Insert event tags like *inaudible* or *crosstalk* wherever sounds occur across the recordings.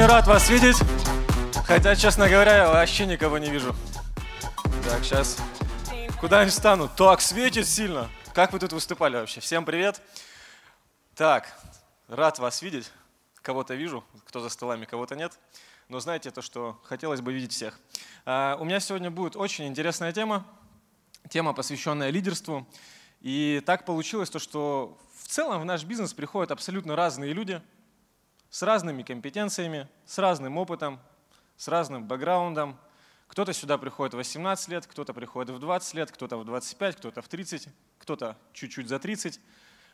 очень рад вас видеть. Хотя, честно говоря, я вообще никого не вижу. Так, сейчас куда-нибудь встану. Так, светит сильно. Как вы тут выступали вообще? Всем привет. Так, рад вас видеть. Кого-то вижу, кто за столами, кого-то нет. Но знаете то, что хотелось бы видеть всех. А, у меня сегодня будет очень интересная тема. Тема, посвященная лидерству. И так получилось то, что в целом в наш бизнес приходят абсолютно разные люди – с разными компетенциями, с разным опытом, с разным бэкграундом. Кто-то сюда приходит в 18 лет, кто-то приходит в 20 лет, кто-то в 25, кто-то в 30, кто-то чуть-чуть за 30.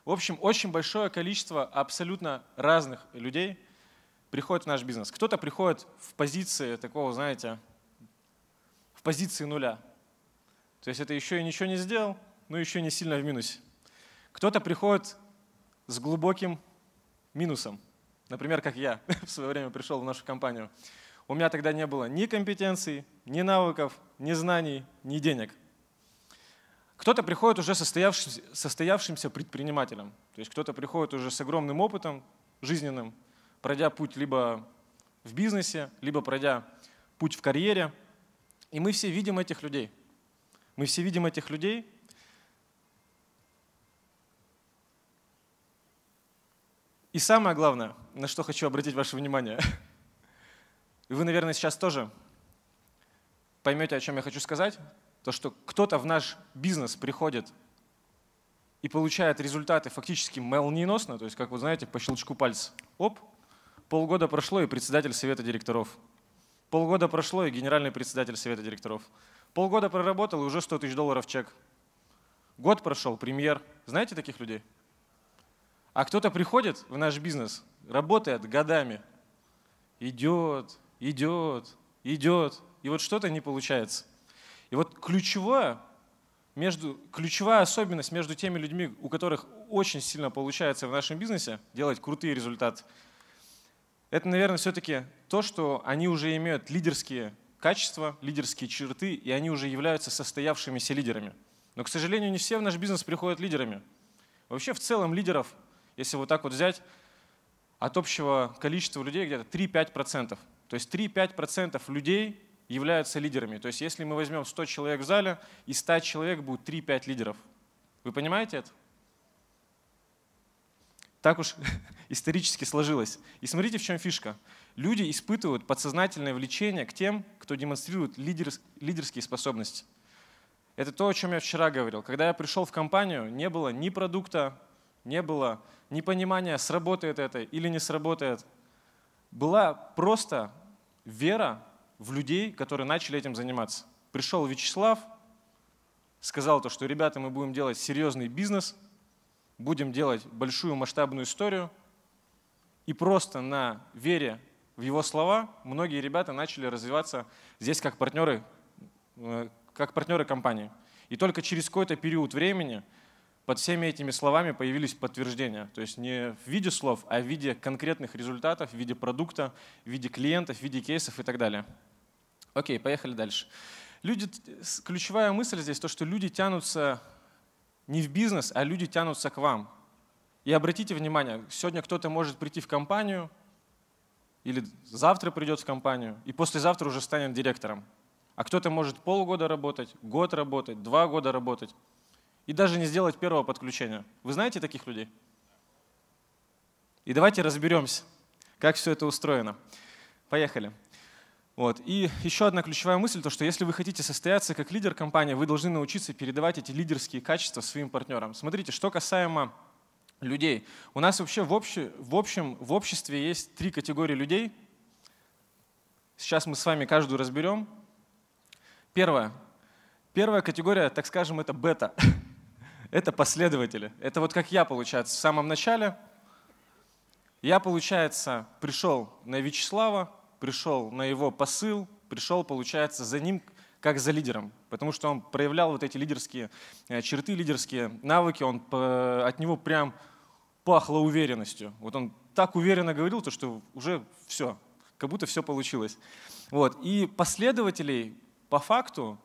В общем, очень большое количество абсолютно разных людей приходит в наш бизнес. Кто-то приходит в позиции такого, знаете, в позиции нуля. То есть это еще и ничего не сделал, но еще не сильно в минусе. Кто-то приходит с глубоким минусом. Например, как я *laughs* в свое время пришел в нашу компанию. У меня тогда не было ни компетенций, ни навыков, ни знаний, ни денег. Кто-то приходит уже состоявшимся, состоявшимся предпринимателем. То есть кто-то приходит уже с огромным опытом жизненным, пройдя путь либо в бизнесе, либо пройдя путь в карьере. И мы все видим этих людей. Мы все видим этих людей. И самое главное – на что хочу обратить ваше внимание. И вы, наверное, сейчас тоже поймете, о чем я хочу сказать. То, что кто-то в наш бизнес приходит и получает результаты фактически молниеносно, то есть, как вы знаете, по щелчку пальца. Оп, полгода прошло, и председатель совета директоров. Полгода прошло, и генеральный председатель совета директоров. Полгода проработал, и уже 100 тысяч долларов чек. Год прошел, премьер. Знаете таких людей? А кто-то приходит в наш бизнес – работает годами. Идет, идет, идет. И вот что-то не получается. И вот ключевое, между, ключевая особенность между теми людьми, у которых очень сильно получается в нашем бизнесе делать крутые результаты, это, наверное, все-таки то, что они уже имеют лидерские качества, лидерские черты, и они уже являются состоявшимися лидерами. Но, к сожалению, не все в наш бизнес приходят лидерами. Вообще, в целом, лидеров, если вот так вот взять, от общего количества людей где-то 3-5%. То есть 3-5% людей являются лидерами. То есть если мы возьмем 100 человек в зале, из 100 человек будет 3-5 лидеров. Вы понимаете это? Так уж *laughs* исторически сложилось. И смотрите, в чем фишка. Люди испытывают подсознательное влечение к тем, кто демонстрирует лидер, лидерские способности. Это то, о чем я вчера говорил. Когда я пришел в компанию, не было ни продукта, не было непонимания, сработает это или не сработает. Была просто вера в людей, которые начали этим заниматься. Пришел Вячеслав, сказал то, что, ребята, мы будем делать серьезный бизнес, будем делать большую масштабную историю. И просто на вере в его слова многие ребята начали развиваться здесь как партнеры, э, как партнеры компании. И только через какой-то период времени – под всеми этими словами появились подтверждения. То есть не в виде слов, а в виде конкретных результатов, в виде продукта, в виде клиентов, в виде кейсов и так далее. Окей, поехали дальше. Люди, ключевая мысль здесь то, что люди тянутся не в бизнес, а люди тянутся к вам. И обратите внимание, сегодня кто-то может прийти в компанию, или завтра придет в компанию, и послезавтра уже станет директором. А кто-то может полгода работать, год работать, два года работать и даже не сделать первого подключения. Вы знаете таких людей? И давайте разберемся, как все это устроено. Поехали. Вот. И еще одна ключевая мысль, то что если вы хотите состояться как лидер компании, вы должны научиться передавать эти лидерские качества своим партнерам. Смотрите, что касаемо людей. У нас вообще в, общем, в, общем, в обществе есть три категории людей. Сейчас мы с вами каждую разберем. Первое. Первая категория, так скажем, это бета. *laughs* Это последователи. Это вот как я, получается, в самом начале. Я, получается, пришел на Вячеслава, пришел на его посыл, пришел, получается, за ним как за лидером, потому что он проявлял вот эти лидерские э, черты, лидерские навыки, он, э, от него прям пахло уверенностью. Вот он так уверенно говорил, то, что уже все, как будто все получилось. Вот. И последователей по факту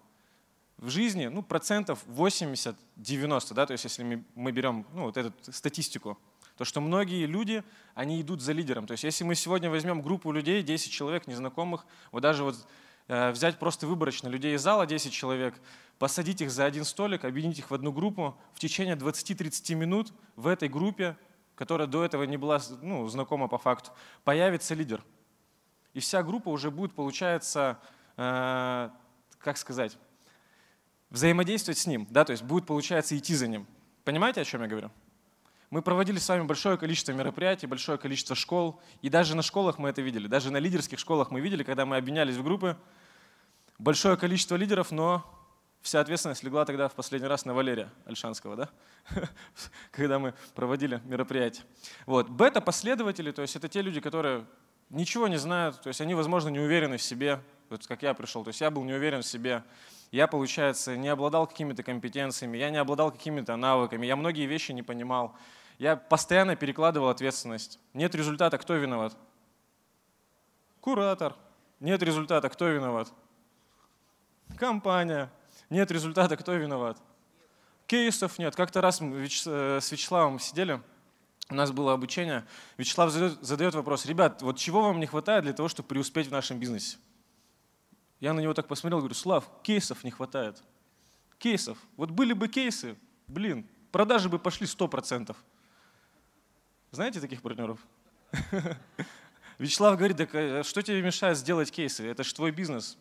в жизни ну, процентов 80-90, да, то есть если мы, берем ну, вот эту статистику, то что многие люди, они идут за лидером. То есть если мы сегодня возьмем группу людей, 10 человек незнакомых, вот даже вот э, взять просто выборочно людей из зала 10 человек, посадить их за один столик, объединить их в одну группу, в течение 20-30 минут в этой группе, которая до этого не была ну, знакома по факту, появится лидер. И вся группа уже будет, получается, э, как сказать, взаимодействовать с ним, да, то есть будет, получается, идти за ним. Понимаете, о чем я говорю? Мы проводили с вами большое количество мероприятий, большое количество школ, и даже на школах мы это видели, даже на лидерских школах мы видели, когда мы объединялись в группы, большое количество лидеров, но вся ответственность легла тогда в последний раз на Валерия Альшанского, да? *laughs* когда мы проводили мероприятие. Вот. Бета-последователи, то есть это те люди, которые ничего не знают, то есть они, возможно, не уверены в себе, вот как я пришел, то есть я был не уверен в себе, я, получается, не обладал какими-то компетенциями, я не обладал какими-то навыками, я многие вещи не понимал. Я постоянно перекладывал ответственность. Нет результата, кто виноват? Куратор. Нет результата, кто виноват? Компания. Нет результата, кто виноват? Кейсов нет. Как-то раз мы э, с Вячеславом сидели, у нас было обучение. Вячеслав задает, задает вопрос, ребят, вот чего вам не хватает для того, чтобы преуспеть в нашем бизнесе? Я на него так посмотрел, говорю, Слав, кейсов не хватает. Кейсов. Вот были бы кейсы, блин, продажи бы пошли 100%. Знаете таких партнеров? *laughs* Вячеслав говорит, так э, что тебе мешает сделать кейсы? Это же твой бизнес.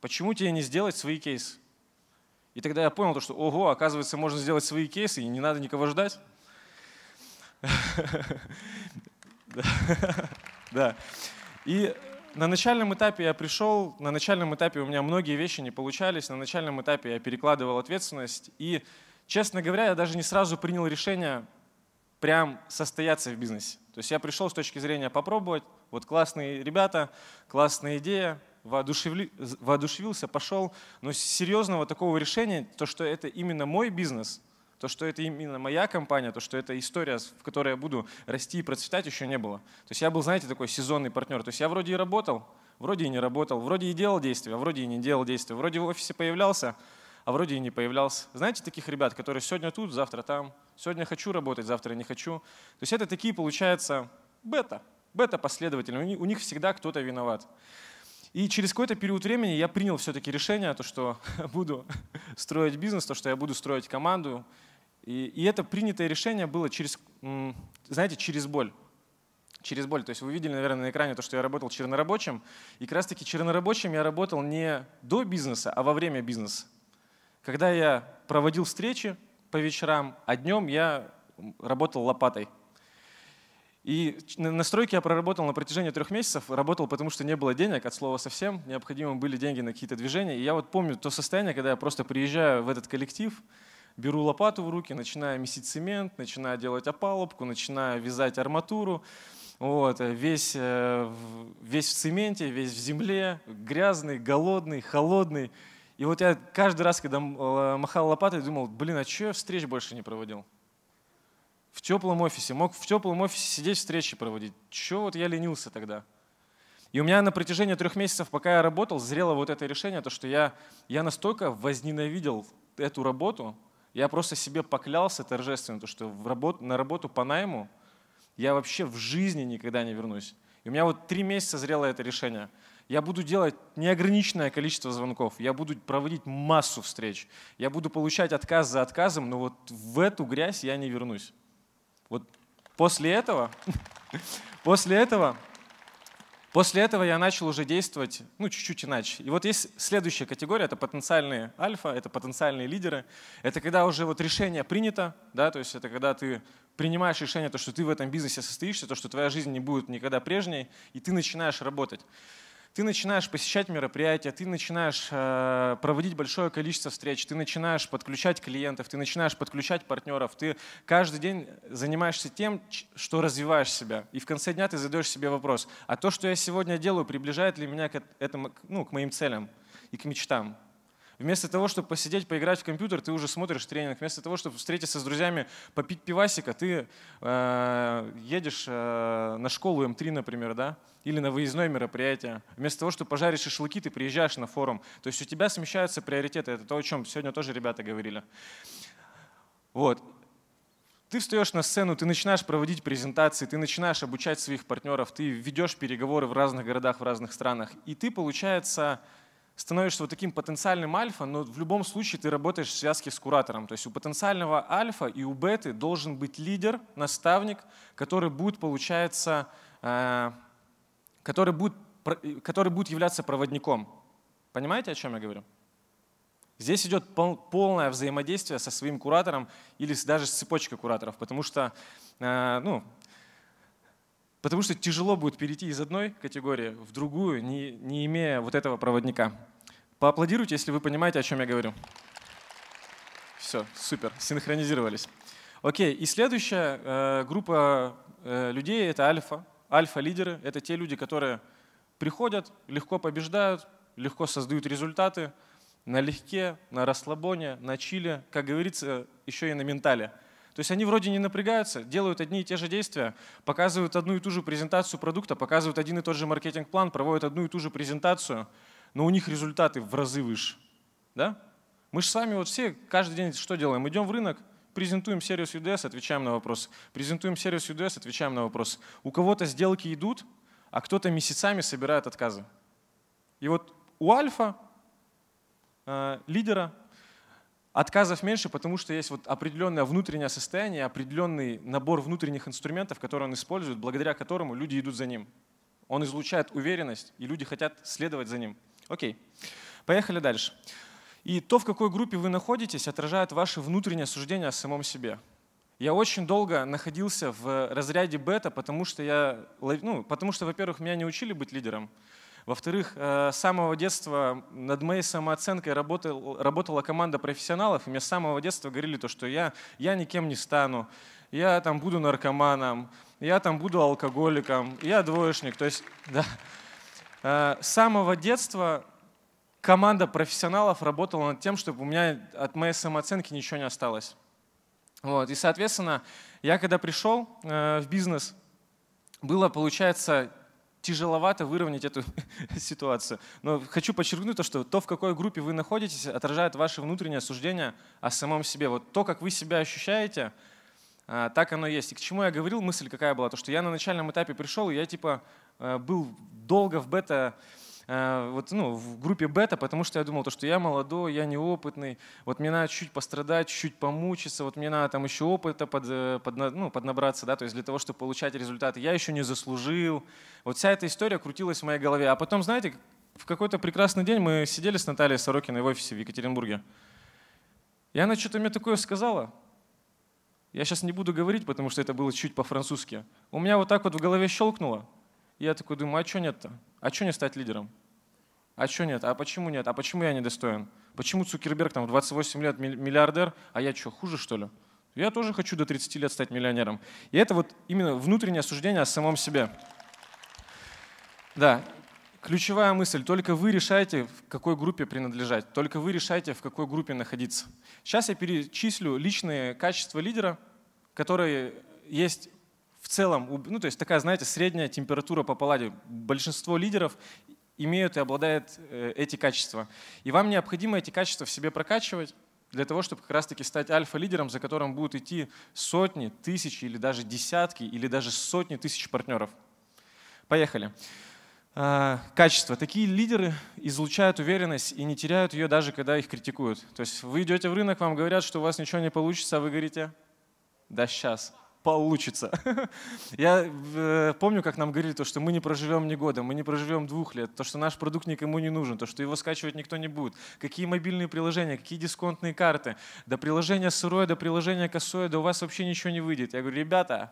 Почему тебе не сделать свои кейсы? И тогда я понял, что, ого, оказывается, можно сделать свои кейсы, и не надо никого ждать. *laughs* *laughs* Да. И на начальном этапе я пришел, на начальном этапе у меня многие вещи не получались, на начальном этапе я перекладывал ответственность, и, честно говоря, я даже не сразу принял решение прям состояться в бизнесе. То есть я пришел с точки зрения попробовать, вот классные ребята, классная идея, воодушевли, воодушевился, пошел, но серьезного такого решения, то, что это именно мой бизнес, то, что это именно моя компания, то, что это история, в которой я буду расти и процветать, еще не было. То есть я был, знаете, такой сезонный партнер. То есть я вроде и работал, вроде и не работал, вроде и делал действия, а вроде и не делал действия, вроде в офисе появлялся, а вроде и не появлялся. Знаете таких ребят, которые сегодня тут, завтра там, сегодня хочу работать, завтра не хочу. То есть это такие, получается, бета, бета-последователи. У них всегда кто-то виноват. И через какой-то период времени я принял все-таки решение, то, что *laughs* буду *laughs* строить бизнес, то, что я буду строить команду, и, и это принятое решение было через, знаете, через боль. Через боль. То есть вы видели, наверное, на экране то, что я работал чернорабочим. И как раз-таки чернорабочим я работал не до бизнеса, а во время бизнеса. Когда я проводил встречи по вечерам, а днем я работал лопатой. И настройки я проработал на протяжении трех месяцев. Работал, потому что не было денег, от слова совсем. Необходимы были деньги на какие-то движения. И я вот помню то состояние, когда я просто приезжаю в этот коллектив, беру лопату в руки, начинаю месить цемент, начинаю делать опалубку, начинаю вязать арматуру. Вот, весь, э, весь в цементе, весь в земле, грязный, голодный, холодный. И вот я каждый раз, когда э, махал лопатой, думал, блин, а что я встреч больше не проводил? В теплом офисе. Мог в теплом офисе сидеть, встречи проводить. Чего вот я ленился тогда? И у меня на протяжении трех месяцев, пока я работал, зрело вот это решение, то, что я, я настолько возненавидел эту работу, я просто себе поклялся торжественно, то, что в работу, на работу по найму я вообще в жизни никогда не вернусь. И у меня вот три месяца зрело это решение. Я буду делать неограниченное количество звонков, я буду проводить массу встреч, я буду получать отказ за отказом, но вот в эту грязь я не вернусь. Вот после этого, *laughs* после этого После этого я начал уже действовать ну, чуть-чуть иначе. И вот есть следующая категория, это потенциальные альфа, это потенциальные лидеры. Это когда уже вот решение принято, да, то есть это когда ты принимаешь решение, то, что ты в этом бизнесе состоишься, то, что твоя жизнь не будет никогда прежней, и ты начинаешь работать ты начинаешь посещать мероприятия, ты начинаешь э, проводить большое количество встреч, ты начинаешь подключать клиентов, ты начинаешь подключать партнеров, ты каждый день занимаешься тем, что развиваешь себя. И в конце дня ты задаешь себе вопрос, а то, что я сегодня делаю, приближает ли меня к, этому, ну, к моим целям и к мечтам? Вместо того, чтобы посидеть, поиграть в компьютер, ты уже смотришь тренинг. Вместо того, чтобы встретиться с друзьями, попить пивасика, ты э, едешь э, на школу М3, например, да, или на выездное мероприятие. Вместо того, чтобы пожарить шашлыки, ты приезжаешь на форум. То есть у тебя смещаются приоритеты. Это то, о чем сегодня тоже ребята говорили. Вот. Ты встаешь на сцену, ты начинаешь проводить презентации, ты начинаешь обучать своих партнеров, ты ведешь переговоры в разных городах, в разных странах. И ты, получается, становишься вот таким потенциальным альфа, но в любом случае ты работаешь в связке с куратором. То есть у потенциального альфа и у беты должен быть лидер, наставник, который будет, получается, э, который будет, э, который будет являться проводником. Понимаете, о чем я говорю? Здесь идет полное взаимодействие со своим куратором или даже с цепочкой кураторов, потому что э, ну, Потому что тяжело будет перейти из одной категории в другую, не, не имея вот этого проводника. Поаплодируйте, если вы понимаете, о чем я говорю. Все, супер, синхронизировались. Окей, и следующая э, группа э, людей — это альфа. Альфа-лидеры — это те люди, которые приходят, легко побеждают, легко создают результаты, налегке, на расслабоне, на чиле, как говорится, еще и на ментале — то есть они вроде не напрягаются, делают одни и те же действия, показывают одну и ту же презентацию продукта, показывают один и тот же маркетинг-план, проводят одну и ту же презентацию, но у них результаты в разы выше. Да? Мы же сами вот все каждый день что делаем? Идем в рынок, презентуем сервис UDS, отвечаем на вопрос. Презентуем сервис UDS, отвечаем на вопрос. У кого-то сделки идут, а кто-то месяцами собирает отказы. И вот у Альфа, э, лидера, Отказов меньше, потому что есть вот определенное внутреннее состояние, определенный набор внутренних инструментов, которые он использует, благодаря которому люди идут за ним. Он излучает уверенность, и люди хотят следовать за ним. Окей, поехали дальше. И то, в какой группе вы находитесь, отражает ваше внутреннее суждение о самом себе. Я очень долго находился в разряде бета, потому что я, ну, потому что, во-первых, меня не учили быть лидером. Во-вторых, э, с самого детства над моей самооценкой работал, работала команда профессионалов, и мне с самого детства говорили то, что я, я никем не стану, я там буду наркоманом, я там буду алкоголиком, я двоечник. То есть, *laughs* да. Э, с самого детства команда профессионалов работала над тем, чтобы у меня от моей самооценки ничего не осталось. Вот. И, соответственно, я когда пришел э, в бизнес, было, получается, тяжеловато выровнять эту *laughs* ситуацию. Но хочу подчеркнуть то, что то, в какой группе вы находитесь, отражает ваше внутреннее суждение о самом себе. Вот то, как вы себя ощущаете, а, так оно есть. И к чему я говорил, мысль какая была, то, что я на начальном этапе пришел, и я типа э, был долго в бета Э, вот, ну, в группе бета, потому что я думал, то, что я молодой, я неопытный, вот мне надо чуть пострадать, чуть помучиться, вот мне надо там еще опыта под, э, под, ну, поднабраться, да, то есть для того, чтобы получать результаты. Я еще не заслужил. Вот вся эта история крутилась в моей голове. А потом, знаете, в какой-то прекрасный день мы сидели с Натальей Сорокиной в офисе в Екатеринбурге. И она что-то мне такое сказала. Я сейчас не буду говорить, потому что это было чуть по-французски. У меня вот так вот в голове щелкнуло. И я такой думаю, а что нет-то? А что не стать лидером? А что нет? А почему нет? А почему я недостоин? Почему Цукерберг там в 28 лет миллиардер, а я что, хуже что ли? Я тоже хочу до 30 лет стать миллионером. И это вот именно внутреннее суждение о самом себе. Да, ключевая мысль. Только вы решаете, в какой группе принадлежать. Только вы решаете, в какой группе находиться. Сейчас я перечислю личные качества лидера, которые есть в целом, ну то есть такая, знаете, средняя температура по палладе. Большинство лидеров имеют и обладают э, эти качества. И вам необходимо эти качества в себе прокачивать для того, чтобы как раз-таки стать альфа-лидером, за которым будут идти сотни, тысячи или даже десятки, или даже сотни тысяч партнеров. Поехали. А, Качество. Такие лидеры излучают уверенность и не теряют ее даже, когда их критикуют. То есть вы идете в рынок, вам говорят, что у вас ничего не получится, а вы говорите, да сейчас получится. *laughs* Я э, помню, как нам говорили, то, что мы не проживем ни года, мы не проживем двух лет, то, что наш продукт никому не нужен, то, что его скачивать никто не будет. Какие мобильные приложения, какие дисконтные карты. До приложения сырое, до приложения косое, да у вас вообще ничего не выйдет. Я говорю, ребята,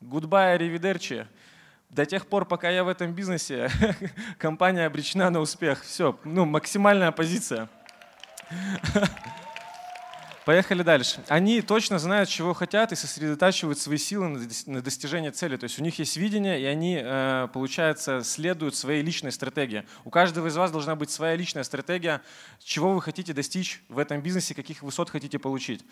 гудбай, ревидерчи. До тех пор, пока я в этом бизнесе, *laughs* компания обречена на успех. Все, ну, максимальная позиция. *laughs* Поехали дальше. Они точно знают, чего хотят и сосредотачивают свои силы на достижение цели. То есть у них есть видение, и они, э, получается, следуют своей личной стратегии. У каждого из вас должна быть своя личная стратегия, чего вы хотите достичь в этом бизнесе, каких высот хотите получить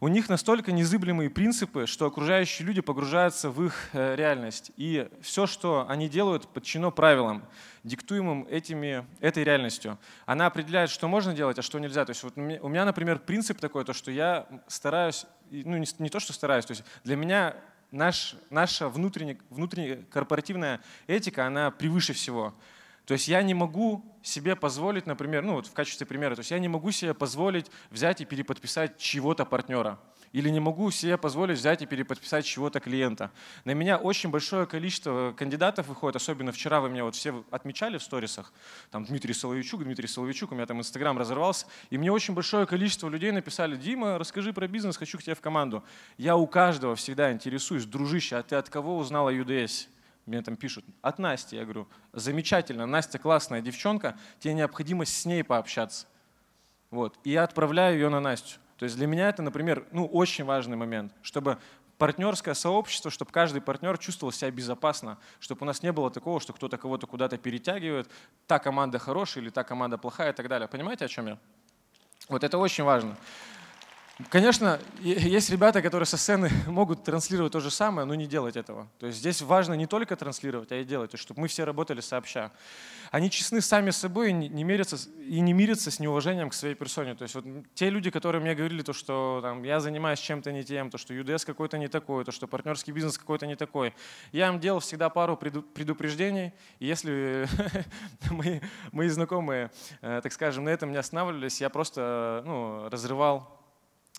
у них настолько незыблемые принципы, что окружающие люди погружаются в их э, реальность. И все, что они делают, подчинено правилам, диктуемым этими, этой реальностью. Она определяет, что можно делать, а что нельзя. То есть вот у меня, например, принцип такой, то, что я стараюсь, ну не, не то, что стараюсь, то есть для меня наш, наша внутренняя, внутренняя корпоративная этика, она превыше всего. То есть я не могу себе позволить, например, ну вот в качестве примера, то есть я не могу себе позволить взять и переподписать чего-то партнера. Или не могу себе позволить взять и переподписать чего-то клиента. На меня очень большое количество кандидатов выходит, особенно вчера вы меня вот все отмечали в сторисах, там Дмитрий Соловичук, Дмитрий Соловичук, у меня там Инстаграм разорвался, и мне очень большое количество людей написали, Дима, расскажи про бизнес, хочу к тебе в команду. Я у каждого всегда интересуюсь, дружище, а ты от кого узнал о UDS? мне там пишут, от Насти. Я говорю, замечательно, Настя классная девчонка, тебе необходимо с ней пообщаться. Вот. И я отправляю ее на Настю. То есть для меня это, например, ну, очень важный момент, чтобы партнерское сообщество, чтобы каждый партнер чувствовал себя безопасно, чтобы у нас не было такого, что кто-то кого-то куда-то перетягивает, та команда хорошая или та команда плохая и так далее. Понимаете, о чем я? Вот это очень важно. Конечно, есть ребята, которые со сцены *laughs* могут транслировать то же самое, но не делать этого. То есть здесь важно не только транслировать, а и делать, чтобы мы все работали сообща. Они честны сами с собой и не, мерятся, и не мирятся с неуважением к своей персоне. То есть вот те люди, которые мне говорили, то, что там, я занимаюсь чем-то не тем, то, что UDS какой-то не такой, то, что партнерский бизнес какой-то не такой, я им делал всегда пару предупреждений. И если мои, *laughs* мои знакомые, э, так скажем, на этом не останавливались, я просто э, ну, разрывал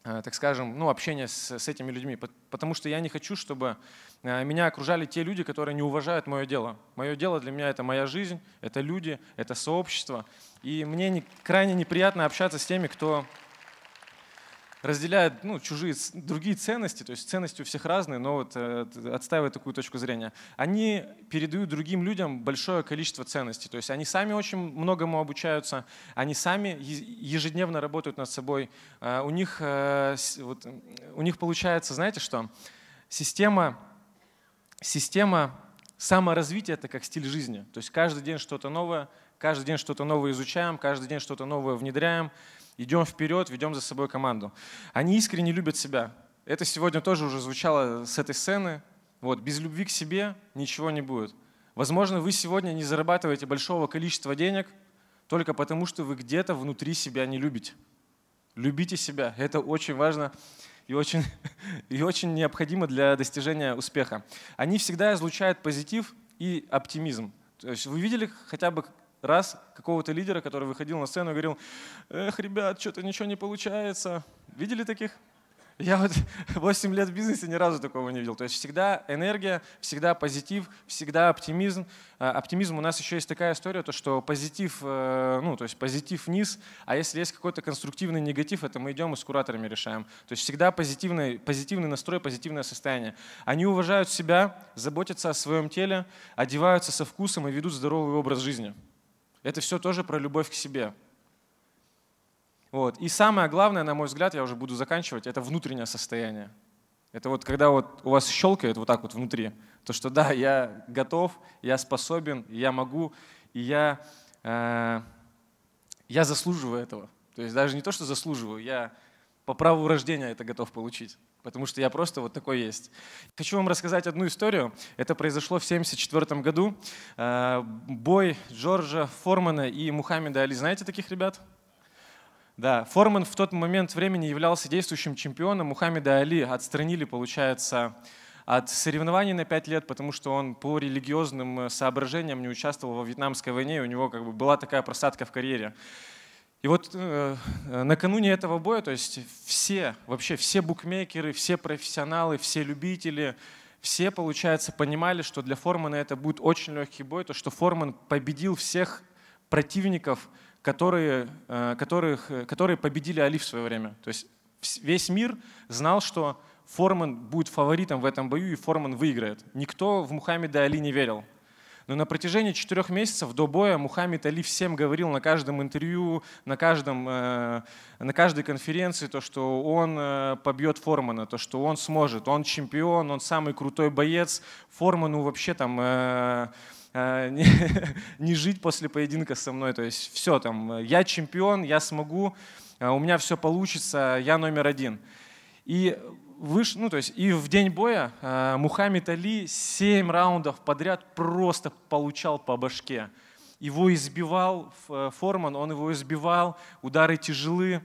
Э, так скажем, ну, общение с, с этими людьми, потому что я не хочу, чтобы э, меня окружали те люди, которые не уважают мое дело. Мое дело для меня это моя жизнь, это люди, это сообщество, и мне не, крайне неприятно общаться с теми, кто разделяет ну, чужие, другие ценности, то есть ценности у всех разные, но вот э, отстаивает такую точку зрения, они передают другим людям большое количество ценностей. То есть они сами очень многому обучаются, они сами ежедневно работают над собой. Э, у них, э, вот, у них получается, знаете что, система, система саморазвития — это как стиль жизни. То есть каждый день что-то новое, каждый день что-то новое изучаем, каждый день что-то новое внедряем идем вперед, ведем за собой команду. Они искренне любят себя. Это сегодня тоже уже звучало с этой сцены. Вот, без любви к себе ничего не будет. Возможно, вы сегодня не зарабатываете большого количества денег только потому, что вы где-то внутри себя не любите. Любите себя. Это очень важно и очень, *laughs* и очень необходимо для достижения успеха. Они всегда излучают позитив и оптимизм. То есть вы видели хотя бы раз какого-то лидера, который выходил на сцену и говорил, эх, ребят, что-то ничего не получается. Видели таких? Я вот 8 *laughs* лет в бизнесе ни разу такого не видел. То есть всегда энергия, всегда позитив, всегда оптимизм. А, оптимизм у нас еще есть такая история, то что позитив, э, ну, то есть позитив вниз, а если есть какой-то конструктивный негатив, это мы идем и с кураторами решаем. То есть всегда позитивный, позитивный настрой, позитивное состояние. Они уважают себя, заботятся о своем теле, одеваются со вкусом и ведут здоровый образ жизни. Это все тоже про любовь к себе. Вот. И самое главное, на мой взгляд, я уже буду заканчивать, это внутреннее состояние. Это вот когда вот у вас щелкает вот так вот внутри, то что да, я готов, я способен, я могу, и я, э, я заслуживаю этого. То есть даже не то, что заслуживаю, я по праву рождения это готов получить потому что я просто вот такой есть. Хочу вам рассказать одну историю. Это произошло в 1974 году. Э, бой Джорджа Формана и Мухаммеда Али. Знаете таких ребят? Да, Форман в тот момент времени являлся действующим чемпионом. Мухаммеда Али отстранили, получается, от соревнований на 5 лет, потому что он по религиозным э, соображениям не участвовал во Вьетнамской войне, и у него как бы была такая просадка в карьере. И вот э, э, накануне этого боя, то есть все, вообще все букмекеры, все профессионалы, все любители, все, получается, понимали, что для Формана это будет очень легкий бой, то что Форман победил всех противников, которые, э, которых, э, которые победили Али в свое время. То есть весь мир знал, что Форман будет фаворитом в этом бою, и Форман выиграет. Никто в Мухаммеда Али не верил. Но ну, на протяжении четырех месяцев до боя Мухаммед Али всем говорил на каждом интервью, на, каждом, э, на каждой конференции, то, что он э, побьет Формана, то, что он сможет, он чемпион, он самый крутой боец. Форману вообще там э, *laughs* не, не жить после поединка со мной. То есть все там, я чемпион, я смогу, у меня все получится, я номер один. И выш, ну, то есть и в день боя э, Мухаммед Али 7 раундов подряд просто получал по башке. Его избивал э, Форман, он его избивал, удары тяжелы.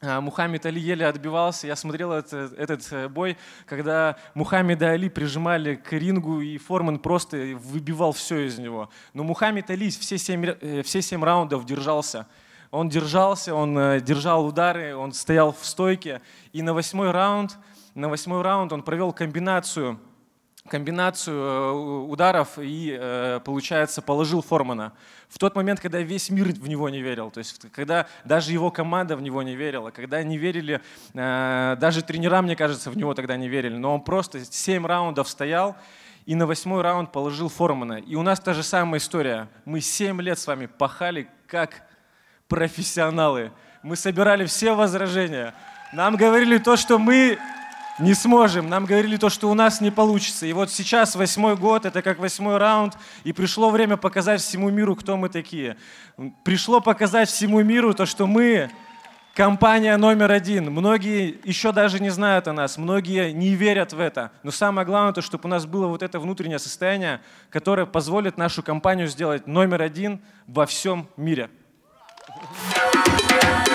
Э, Мухаммед Али еле отбивался. Я смотрел этот, этот э, бой, когда Мухаммеда Али прижимали к рингу, и Форман просто выбивал все из него. Но Мухаммед Али все семь, все семь раундов держался. Он держался, он держал удары, он стоял в стойке. И на восьмой раунд – на восьмой раунд он провел комбинацию комбинацию э, ударов и, э, получается, положил Формана. В тот момент, когда весь мир в него не верил, то есть когда даже его команда в него не верила, когда не верили, э, даже тренера, мне кажется, в него тогда не верили, но он просто семь раундов стоял и на восьмой раунд положил Формана. И у нас та же самая история. Мы семь лет с вами пахали как профессионалы. Мы собирали все возражения. Нам говорили то, что мы не сможем. Нам говорили то, что у нас не получится. И вот сейчас восьмой год, это как восьмой раунд, и пришло время показать всему миру, кто мы такие. Пришло показать всему миру то, что мы компания номер один. Многие еще даже не знают о нас, многие не верят в это. Но самое главное, то, чтобы у нас было вот это внутреннее состояние, которое позволит нашу компанию сделать номер один во всем мире. Thank